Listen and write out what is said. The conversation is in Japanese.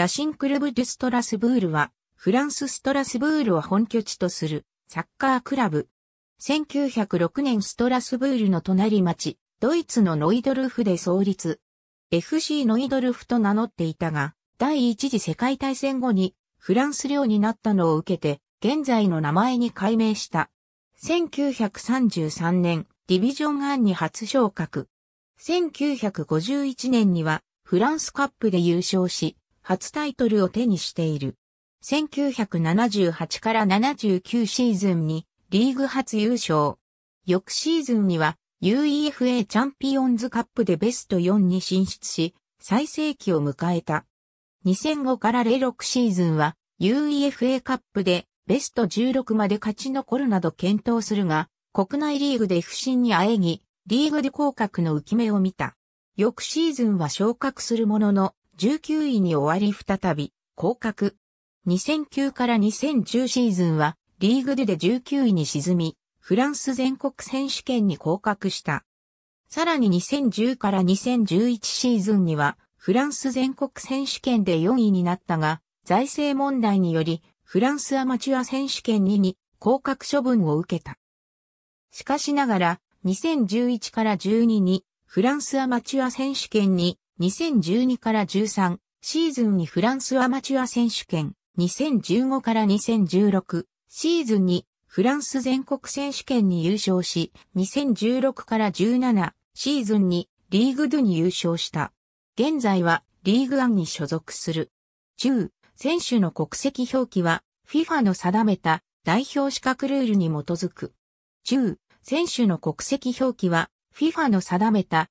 ラシンクルブ・デュ・ストラスブールは、フランス・ストラスブールを本拠地とするサッカークラブ。1906年ストラスブールの隣町、ドイツのノイドルフで創立。FC ノイドルフと名乗っていたが、第一次世界大戦後にフランス領になったのを受けて、現在の名前に改名した。1933年、ディビジョン1に初昇格。1951年には、フランスカップで優勝し、初タイトルを手にしている。1978から79シーズンにリーグ初優勝。翌シーズンには UEFA チャンピオンズカップでベスト4に進出し、最盛期を迎えた。2005から06シーズンは UEFA カップでベスト16まで勝ち残るなど検討するが、国内リーグで不振にあえぎ、リーグで降格の浮き目を見た。翌シーズンは昇格するものの、19位に終わり再び、降格。2009から2010シーズンは、リーグでで19位に沈み、フランス全国選手権に降格した。さらに2010から2011シーズンには、フランス全国選手権で4位になったが、財政問題により、フランスアマチュア選手権2に降格処分を受けた。しかしながら、2011から12に、フランスアマチュア選手権に2012から13シーズンにフランスアマチュア選手権、2015から2016シーズンにフランス全国選手権に優勝し、2016から17シーズンにリーグドに優勝した。現在はリーグアンに所属する。10、選手の国籍表記は FIFA の定めた代表資格ルールに基づく。10、選手の国籍表記は FIFA の定めた